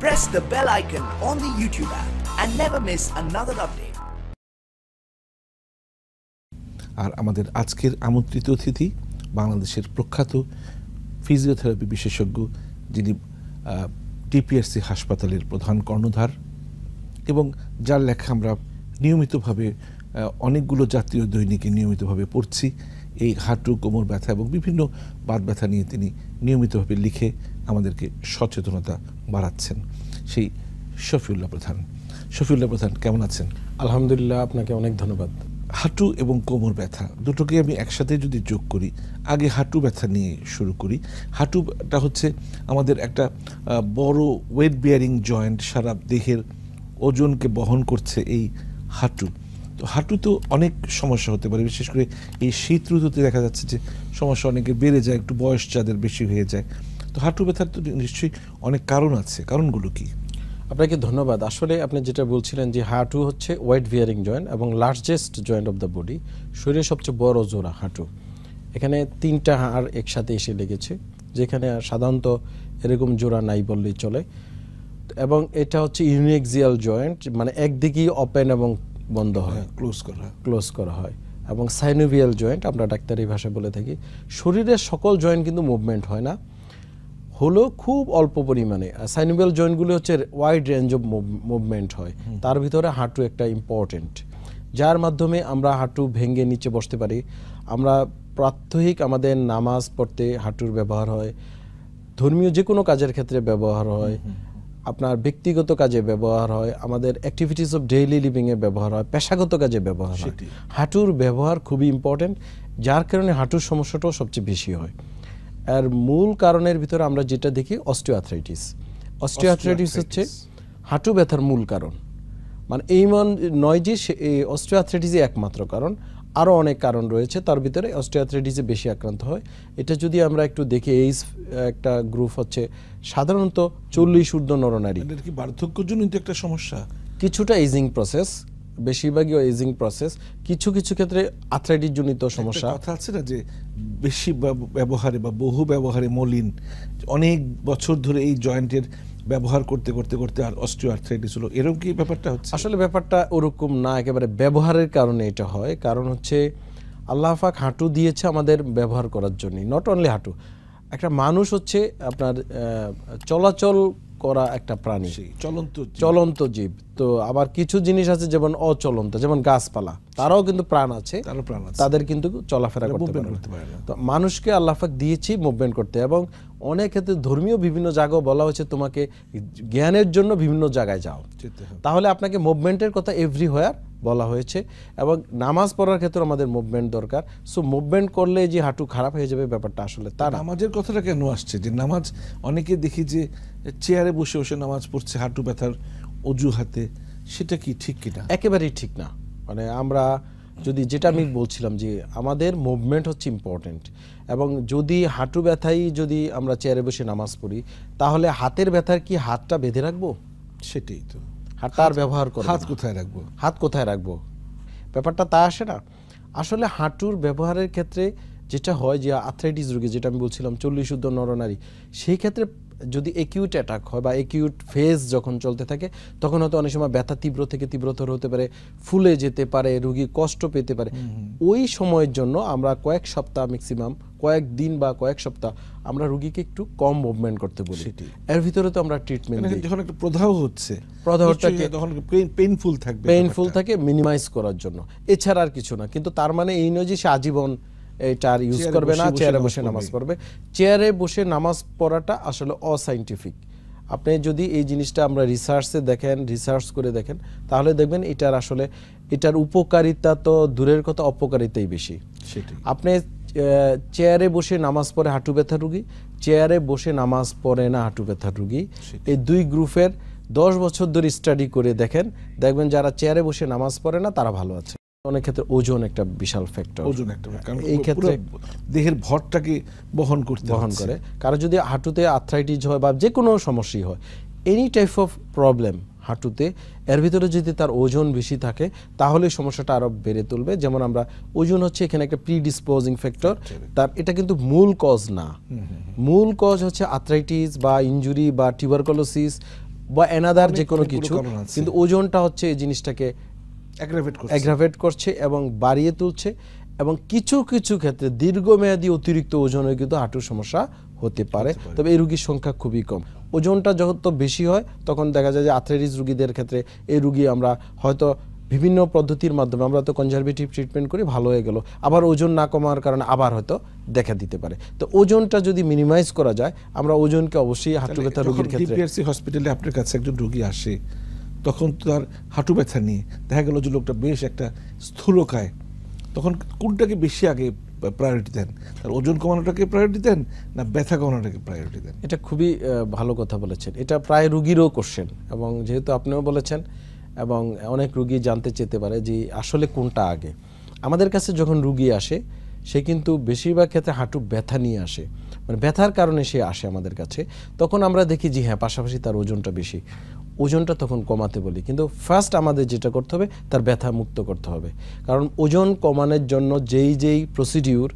Press the bell icon on the YouTube app and never miss another update. আর আমাদের আজকের আমন্ত্রিত অতিথি বাংলাদেশের প্রখ্যাত ফিজিওথেরাপি বিশেষজ্ঞ যিনি টিপিএসসি হাসপাতালের প্রধান কর্ণধার এবং যার লেখা আমরা নিয়মিতভাবে অনেকগুলো জাতীয় দৈনিকে নিয়মিতভাবে পড়ছি এই হাঁটু কোমর ব্যথা এবং বিভিন্ন বাদ ব্যথা নিয়ে তিনি নিয়মিতভাবে লিখে আমাদেরকে সচেতনতা বাড়াচ্ছেন সেই শফিউল্লাহ প্রধান শফিউল্লাহ প্রধান কেমন আছেন আলহামদুলিল্লাহ আপনাকে অনেক ধন্যবাদ হাঁটু এবং কোমর ব্যথা দুটোকে আমি একসাথে যদি যোগ করি আগে হাঁটু ব্যথা নিয়ে শুরু করি হাঁটুটা হচ্ছে আমাদের একটা বড় ওয়েট বিয়ারিং জয়েন্ট সারা দেহের ওজনকে বহন করছে এই হাঁটু তো হাঁটু তো অনেক সমস্যা হতে পারে বিশেষ করে এই শীত ঋতুতে দেখা যাচ্ছে যে সমস্যা অনেকে বেড়ে যায় একটু বয়স যাদের বেশি হয়ে যায় তো হাঁটু ব্যথার তো নিশ্চয়ই অনেক কারণ আছে কারণগুলো কি আপনাকে ধন্যবাদ আসলে আপনি যেটা বলছিলেন যে হাঁটু হচ্ছে ওয়াইড বিয়ারিং জয়েন্ট এবং largest joint of the body শরীরের সবচেয়ে বড় জোড়া হাঁটু এখানে তিনটা হাড় একসাথে এসে লেগেছে যেখানে সাধারণত এরকম জোড়া নাই বললেই চলে এবং এটা হচ্ছে ইউনিএক্সিয়াল জয়েন্ট মানে একদিকেই ওপেন এবং বন্ধ হয় হ্যাঁ, ক্লোজ করা হয় ক্লোজ করা হয় এবং সাইনোভিয়াল জয়েন্ট আমরা ডাক্তারি ভাষায় বলে থাকি শরীরের সকল জয়েন্ট কিন্তু মুভমেন্ট হয় না হলো খুব অল্প পরিমাণে সাইনোবেল জয়েন্টগুলি হচ্ছে ওয়াইড রেঞ্জ অফ মুভমেন্ট হয় তার ভিতরে হাঁটু একটা ইম্পর্টেন্ট যার মাধ্যমে আমরা হাঁটু ভেঙে নিচে বসতে পারি আমরা প্রাত্যহিক আমাদের নামাজ পড়তে হাঁটুর ব্যবহার হয় ধর্মীয় যে কোনো কাজের ক্ষেত্রে ব্যবহার হয় আপনার ব্যক্তিগত কাজে ব্যবহার হয় আমাদের অ্যাক্টিভিটিস অফ ডেইলি লিভিংয়ে ব্যবহার হয় পেশাগত কাজে ব্যবহার হয় হাঁটুর ব্যবহার খুবই ইম্পর্টেন্ট যার কারণে হাঁটুর সমস্যাটাও সবচেয়ে বেশি হয় এর মূল কারণের ভিতরে আমরা যেটা দেখি অস্টিওআথ্রাইটিস অস্টিওআথ্রাইটিস হচ্ছে হাঁটু ব্যথার মূল কারণ মানে এই মন নয় যে অস্টিওআথ্রাইটিসই একমাত্র কারণ আরও অনেক কারণ রয়েছে তার ভিতরে অস্টিওআথ্রাইটিসে বেশি আক্রান্ত হয় এটা যদি আমরা একটু দেখি এই একটা গ্রুপ হচ্ছে সাধারণত চল্লিশ ঊর্ধ্ব নরনারী বার্ধক্যজনিত একটা সমস্যা কিছুটা এজিং প্রসেস বেশিরভাগই এজিং প্রসেস কিছু কিছু ক্ষেত্রে আর্থ্রাইটিস জনিত সমস্যা কথা আছে না যে বেশি ব্যবহারে বা বহু ব্যবহারে মলিন অনেক বছর ধরে এই জয়েন্টের ব্যবহার করতে করতে করতে আর আর্থ্রাইটিস হলো এরকম কি ব্যাপারটা হচ্ছে আসলে ব্যাপারটা ওরকম না একেবারে ব্যবহারের কারণে এটা হয় কারণ হচ্ছে আল্লাহ পাক হাঁটু দিয়েছে আমাদের ব্যবহার করার জন্য নট অনলি হাঁটু একটা মানুষ হচ্ছে আপনার চলাচল করা একটা প্রাণী চলন্ত চলন্ত জীব তো আবার কিছু জিনিস আছে যেমন অচলন্ত যেমন গাছপালা তারাও কিন্তু প্রাণ আছে তাদের কিন্তু চলাফেরা করতে পারে তো মানুষকে আল্লাহাক দিয়েছি মুভমেন্ট করতে এবং অনেক ক্ষেত্রে ধর্মীয় বিভিন্ন জায়গাও বলা হয়েছে তোমাকে জ্ঞানের জন্য বিভিন্ন জায়গায় যাও তাহলে আপনাকে মুভমেন্টের কথা এভরিহোয়ার বলা হয়েছে এবং নামাজ পড়ার ক্ষেত্রে আমাদের মুভমেন্ট দরকার সো মুভমেন্ট করলে যে হাঁটু খারাপ হয়ে যাবে ব্যাপারটা আসলে তার নামাজের কথাটা কেন আসছে যে নামাজ অনেকে দেখি যে চেয়ারে বসে বসে নামাজ পড়ছে হাঁটু ব্যথার অজুহাতে সেটা কি ঠিক কিনা একেবারেই ঠিক না মানে আমরা যদি যেটা আমি বলছিলাম যে আমাদের মুভমেন্ট হচ্ছে ইম্পর্টেন্ট এবং যদি হাঁটু ব্যথাই যদি আমরা চেয়ারে বসে নামাজ পড়ি তাহলে হাতের ব্যথার কি হাতটা বেঁধে রাখবো সেটাই তো হাঁটার ব্যবহার করে হাত কোথায় রাখবো হাত কোথায় রাখবো ব্যাপারটা তা আসে না আসলে হাঁটুর ব্যবহারের ক্ষেত্রে যেটা হয় যে আথরাইটিস রোগে যেটা আমি বলছিলাম চল্লিশ উদ্ধ নরনারী সেই ক্ষেত্রে যদি একিউট অ্যাটাক হয় বা একিউট ফেজ যখন চলতে থাকে তখন হয়তো অনেক সময় ব্যথা তীব্র থেকে তীব্রতর হতে পারে ফুলে যেতে পারে রুগী কষ্ট পেতে পারে ওই সময়ের জন্য আমরা কয়েক সপ্তাহ ম্যাক্সিমাম কয়েক দিন বা কয়েক সপ্তাহ আমরা রুগীকে একটু কম মুভমেন্ট করতে বলি এর ভিতরে তো আমরা ট্রিটমেন্ট মানে দিই যখন একটু প্রদাহ হচ্ছে প্রদাহটাকে তখন পেইনফুল থাকবে পেইনফুল থাকে মিনিমাইজ করার জন্য এছাড়া আর কিছু না কিন্তু তার মানে এই নয় যে সে আজীবন এটা আর ইউজ করবে না চেয়ারে বসে নামাজ পড়বে চেয়ারে বসে নামাজ পড়াটা আসলে অসাইন্টিফিক আপনি যদি এই জিনিসটা আমরা রিসার্চে দেখেন রিসার্চ করে দেখেন তাহলে দেখবেন এটার আসলে এটার উপকারিতা তো দূরের কথা অপকারিতাই বেশি আপনি চেয়ারে বসে নামাজ পড়ে হাঁটু ব্যথা রুগী চেয়ারে বসে নামাজ পড়ে না হাঁটু ব্যথা রুগী এই দুই গ্রুপের দশ বছর ধরে স্টাডি করে দেখেন দেখবেন যারা চেয়ারে বসে নামাজ পড়ে না তারা ভালো আছে অনেক ক্ষেত্রে ওজন একটা বিশাল ফ্যাক্টর ওজন একটা এই ক্ষেত্রে দেহের ভরটাকে বহন করতে বহন করে কারো যদি হাঁটুতে আর্থ্রাইটিস হয় বা যে কোনো সমস্যাই হয় এনি টাইপ অফ প্রবলেম হাঁটুতে এর ভিতরে যদি তার ওজন বেশি থাকে তাহলে সমস্যাটা আরও বেড়ে তুলবে যেমন আমরা ওজন হচ্ছে এখানে একটা প্রিডিসপোজিং ফ্যাক্টর তার এটা কিন্তু মূল কজ না মূল কজ হচ্ছে আর্থ্রাইটিস বা ইঞ্জুরি বা টিউবারকোলোসিস বা এনাদার যে কোনো কিছু কিন্তু ওজনটা হচ্ছে এই জিনিসটাকে অ্যাগ্রাভেট করছে এবং বাড়িয়ে তুলছে এবং কিছু কিছু ক্ষেত্রে দীর্ঘমেয়াদী অতিরিক্ত ওজনে কিন্তু হাঁটুর সমস্যা হতে পারে তবে এই রুগীর সংখ্যা খুবই কম ওজনটা যত বেশি হয় তখন দেখা যায় যে আথলেটিস রুগীদের ক্ষেত্রে এই রুগী আমরা হয়তো বিভিন্ন পদ্ধতির মাধ্যমে আমরা তো কনজারভেটিভ ট্রিটমেন্ট করি ভালো হয়ে গেল আবার ওজন না কমার কারণে আবার হয়তো দেখা দিতে পারে তো ওজনটা যদি মিনিমাইজ করা যায় আমরা ওজনকে অবশ্যই হাঁটু ব্যথা রুগীর ক্ষেত্রে হসপিটালে আপনার কাছে একজন রুগী আসে তখন তার হাঁটু ব্যথা নিয়ে দেখা গেল যে লোকটা বেশ একটা স্থূলকায় তখন কোনটাকে বেশি আগে প্রায়োরিটি দেন তার ওজন কমানোটাকে প্রায়োরিটি দেন না ব্যথা কমানোটাকে প্রায়োরিটি দেন এটা খুবই ভালো কথা বলেছেন এটা প্রায় রুগীরও কোশ্চেন এবং যেহেতু আপনিও বলেছেন এবং অনেক রুগী জানতে চেতে পারে যে আসলে কোনটা আগে আমাদের কাছে যখন রুগী আসে সে কিন্তু বেশিরভাগ ক্ষেত্রে হাঁটু ব্যথা নিয়ে আসে মানে ব্যথার কারণে সে আসে আমাদের কাছে তখন আমরা দেখি যে হ্যাঁ পাশাপাশি তার ওজনটা বেশি ওজনটা তখন কমাতে বলি কিন্তু ফার্স্ট আমাদের যেটা করতে হবে তার ব্যথা মুক্ত করতে হবে কারণ ওজন কমানোর জন্য যেই যেই প্রসিডিউর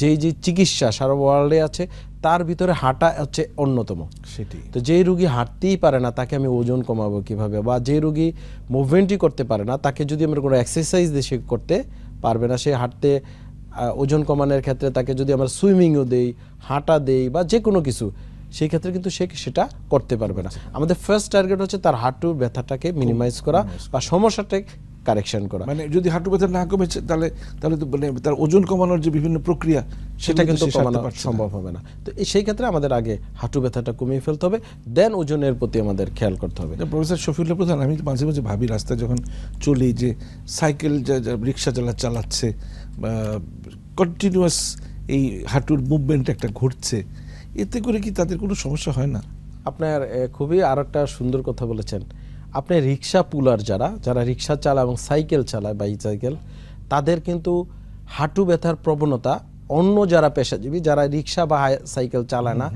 যেই যেই চিকিৎসা সারা ওয়ার্ল্ডে আছে তার ভিতরে হাঁটা হচ্ছে অন্যতম সেটি তো যেই রুগী হাঁটতেই পারে না তাকে আমি ওজন কমাবো কিভাবে বা যে রুগী মুভমেন্টই করতে পারে না তাকে যদি আমরা কোনো এক্সারসাইজ দেশে করতে পারবে না সে হাঁটতে ওজন কমানোর ক্ষেত্রে তাকে যদি আমরা সুইমিংও দেই হাঁটা দেই বা যে কোনো কিছু সেই ক্ষেত্রে কিন্তু সে সেটা করতে পারবে না আমাদের ফার্স্ট টার্গেট হচ্ছে তার হাঁটুর ব্যথাটাকে মিনিমাইজ করা বা সমস্যাটাকে কারেকশন করা মানে যদি হাঁটু ব্যথা না কমে তাহলে তাহলে তো মানে তার ওজন কমানোর যে বিভিন্ন প্রক্রিয়া সেটা কিন্তু কমানো সম্ভব হবে না তো সেই ক্ষেত্রে আমাদের আগে হাঁটু ব্যথাটা কমিয়ে ফেলতে হবে দেন ওজনের প্রতি আমাদের খেয়াল করতে হবে প্রফেসর শফিউল্লাহ প্রধান আমি মাঝে মাঝে ভাবি রাস্তায় যখন চলি যে সাইকেল যা রিক্সা চালা চালাচ্ছে কন্টিনিউয়াস এই হাঁটুর মুভমেন্ট একটা ঘটছে এতে করে কি তাদের কোনো সমস্যা হয় না আপনার খুবই আর একটা সুন্দর কথা বলেছেন আপনি রিক্সা পুলার যারা যারা রিক্সা চালায় এবং সাইকেল চালায় বাইসাইকেল তাদের কিন্তু হাঁটু ব্যথার প্রবণতা অন্য যারা পেশাজীবী যারা রিক্সা বা সাইকেল চালায় না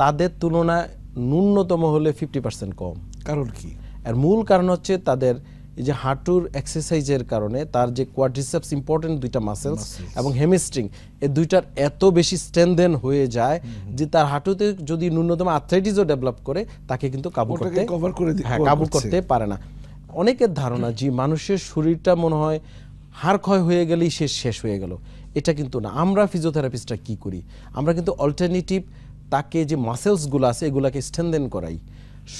তাদের তুলনায় ন্যূনতম হলে ফিফটি পার্সেন্ট কম কারণ কি এর মূল কারণ হচ্ছে তাদের এই যে হাঁটুর এক্সারসাইজের কারণে তার যে কোয়াড্রিসেপস ইম্পর্টেন্ট দুইটা মাসেলস এবং হেমিস্ট্রিং এ দুইটার এত বেশি স্ট্রেনদেন হয়ে যায় যে তার হাঁটুতে যদি ন্যূনতম আর্থ্রাইটিসও ডেভেলপ করে তাকে কিন্তু কাবু করতে কভার করে হ্যাঁ কাবু করতে পারে না অনেকের ধারণা যে মানুষের শরীরটা মনে হয় হাড় ক্ষয় হয়ে গেলেই সে শেষ হয়ে গেল এটা কিন্তু না আমরা ফিজিওথেরাপিস্টরা কি করি আমরা কিন্তু অল্টারনেটিভ তাকে যে মাসেলসগুলো আছে এগুলোকে স্ট্রেনদেন করাই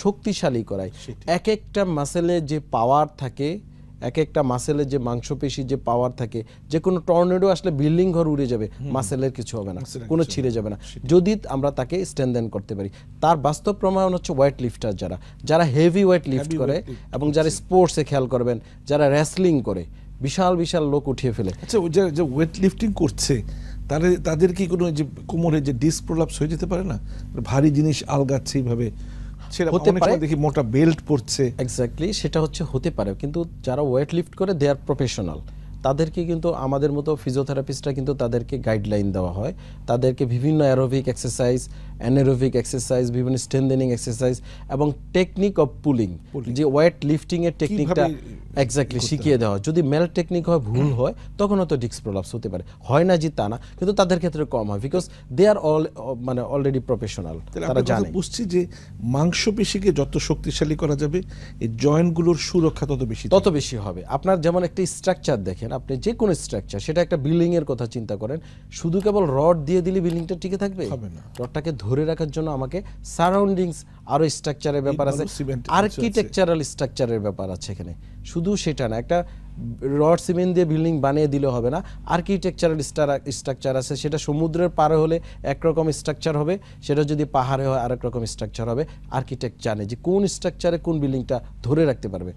শক্তিশালী করায় এক একটা মাসেলে যে পাওয়ার থাকে এক একটা মাসেলের যে মাংসপেশি যে পাওয়ার থাকে যে কোনো টর্নেডো আসলে বিল্ডিং ঘর উড়ে যাবে মাসেলের কিছু হবে না কোনো ছিঁড়ে যাবে না যদি আমরা তাকে স্ট্যান্ডেন করতে পারি তার বাস্তব প্রমাণ হচ্ছে ওয়েট লিফটার যারা যারা হেভি ওয়েট লিফট করে এবং যারা স্পোর্টসে খেয়াল করবেন যারা রেসলিং করে বিশাল বিশাল লোক উঠিয়ে ফেলে আচ্ছা যে ওয়েট লিফটিং করছে তাদের তাদের কি কোনো যে কোমরে যে ডিস্ক প্রলাপস হয়ে যেতে পারে না ভারী জিনিস আলগাচ্ছে এইভাবে হতে পারে দেখি মোটা বেল্ট পড়ছে এক্স্যাক্টলি সেটা হচ্ছে হতে পারে কিন্তু যারা ওয়েট লিফট করে দে আর প্রফেশনাল তাদেরকে কিন্তু আমাদের মতো ফিজিওথেরাপিস্টরা কিন্তু তাদেরকে গাইডলাইন দেওয়া হয় তাদেরকে বিভিন্ন অ্যারোবিক এক্সারসাইজ অ্যানারোভিক এক্সারসাইজ বিভিন্ন স্ট্রেন্দেনিং এক্সারসাইজ এবং টেকনিক অফ পুলিং যে ওয়েট লিফটিংয়ের টেকনিকটা এক্স্যাক্টলি শিখিয়ে দেওয়া হয় যদি মেল টেকনিক হয় ভুল হয় তখন হয়তো ডিস্ক প্রলাপস হতে পারে হয় না যে তা না কিন্তু তাদের ক্ষেত্রে কম হয় বিকজ দে আর অল মানে অলরেডি প্রফেশনাল তারা জানে বুঝছি যে মাংসপেশিকে যত শক্তিশালী করা যাবে এই জয়েন্টগুলোর সুরক্ষা তত বেশি তত বেশি হবে আপনার যেমন একটা স্ট্রাকচার দেখেন আপনি যে কোনো স্ট্রাকচার সেটা একটা বিল্ডিংয়ের কথা চিন্তা করেন শুধু কেবল রড দিয়ে দিলে বিল্ডিংটা টিকে থাকবে হবে না রডটাকে ধরে ধরে রাখার জন্য আমাকে সারাউন্ডিংস আরও স্ট্রাকচারের ব্যাপার আছে আর্কিটেকচারাল স্ট্রাকচারের ব্যাপার আছে এখানে শুধু সেটা না একটা রড সিমেন্ট দিয়ে বিল্ডিং বানিয়ে দিলে হবে না আর্কিটেকচারাল স্ট্রাকচার আছে সেটা সমুদ্রের পারে হলে একরকম স্ট্রাকচার হবে সেটা যদি পাহাড়ে হয় আরেক রকম স্ট্রাকচার হবে আর্কিটেক্ট জানে যে কোন স্ট্রাকচারে কোন বিল্ডিংটা ধরে রাখতে পারবে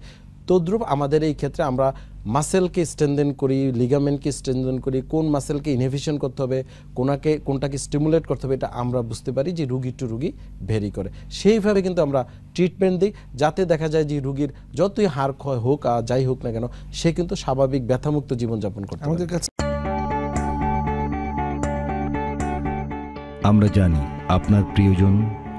তদ্রূপ আমাদের এই ক্ষেত্রে আমরা মাসেলকে স্ট্রেনদেন করি লিগামেন্টকে স্ট্রেনদেন করি কোন মাসেলকে ইনহেভিশন করতে হবে কোনাকে কোনটাকে স্টিমুলেট করতে হবে এটা আমরা বুঝতে পারি যে রুগী টু রুগী ভেরি করে সেইভাবে কিন্তু আমরা ট্রিটমেন্ট দিই যাতে দেখা যায় যে রুগীর যতই হার ক্ষয় হোক আর যাই হোক না কেন সে কিন্তু স্বাভাবিক ব্যথামুক্ত জীবনযাপন করতে আমাদের কাছে আমরা জানি আপনার প্রিয়জন